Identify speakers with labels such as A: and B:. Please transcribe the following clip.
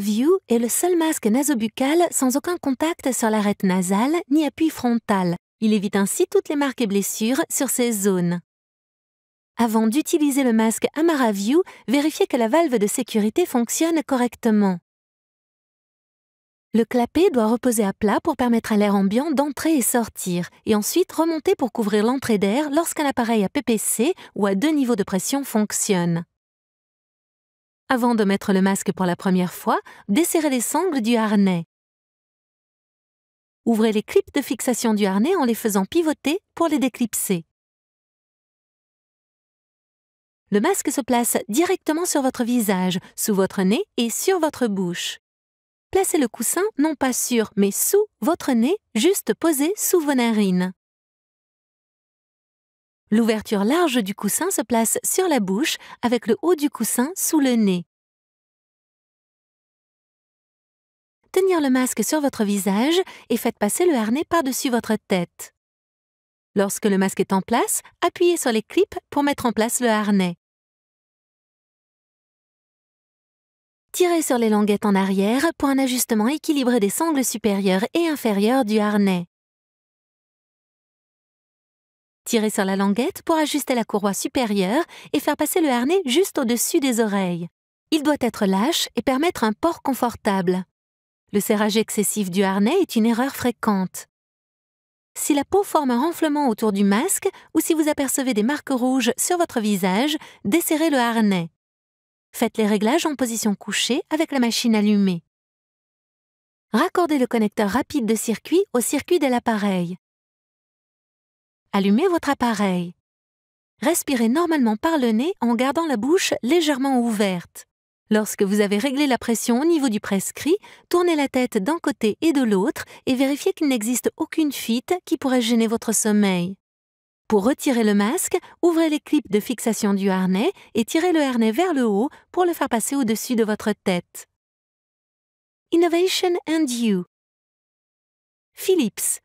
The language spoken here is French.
A: View est le seul masque nasobuccal sans aucun contact sur l'arête nasale ni appui frontal. Il évite ainsi toutes les marques et blessures sur ces zones. Avant d'utiliser le masque View, vérifiez que la valve de sécurité fonctionne correctement. Le clapet doit reposer à plat pour permettre à l'air ambiant d'entrer et sortir, et ensuite remonter pour couvrir l'entrée d'air lorsqu'un appareil à PPC ou à deux niveaux de pression fonctionne. Avant de mettre le masque pour la première fois, desserrez les sangles du harnais. Ouvrez les clips de fixation du harnais en les faisant pivoter pour les déclipser. Le masque se place directement sur votre visage, sous votre nez et sur votre bouche. Placez le coussin non pas sur, mais sous votre nez, juste posé sous vos narines. L'ouverture large du coussin se place sur la bouche avec le haut du coussin sous le nez. Tenir le masque sur votre visage et faites passer le harnais par-dessus votre tête. Lorsque le masque est en place, appuyez sur les clips pour mettre en place le harnais. Tirez sur les languettes en arrière pour un ajustement équilibré des sangles supérieures et inférieures du harnais. Tirez sur la languette pour ajuster la courroie supérieure et faire passer le harnais juste au-dessus des oreilles. Il doit être lâche et permettre un port confortable. Le serrage excessif du harnais est une erreur fréquente. Si la peau forme un renflement autour du masque ou si vous apercevez des marques rouges sur votre visage, desserrez le harnais. Faites les réglages en position couchée avec la machine allumée. Raccordez le connecteur rapide de circuit au circuit de l'appareil. Allumez votre appareil. Respirez normalement par le nez en gardant la bouche légèrement ouverte. Lorsque vous avez réglé la pression au niveau du prescrit, tournez la tête d'un côté et de l'autre et vérifiez qu'il n'existe aucune fuite qui pourrait gêner votre sommeil. Pour retirer le masque, ouvrez les clips de fixation du harnais et tirez le harnais vers le haut pour le faire passer au-dessus de votre tête. Innovation and You Philips,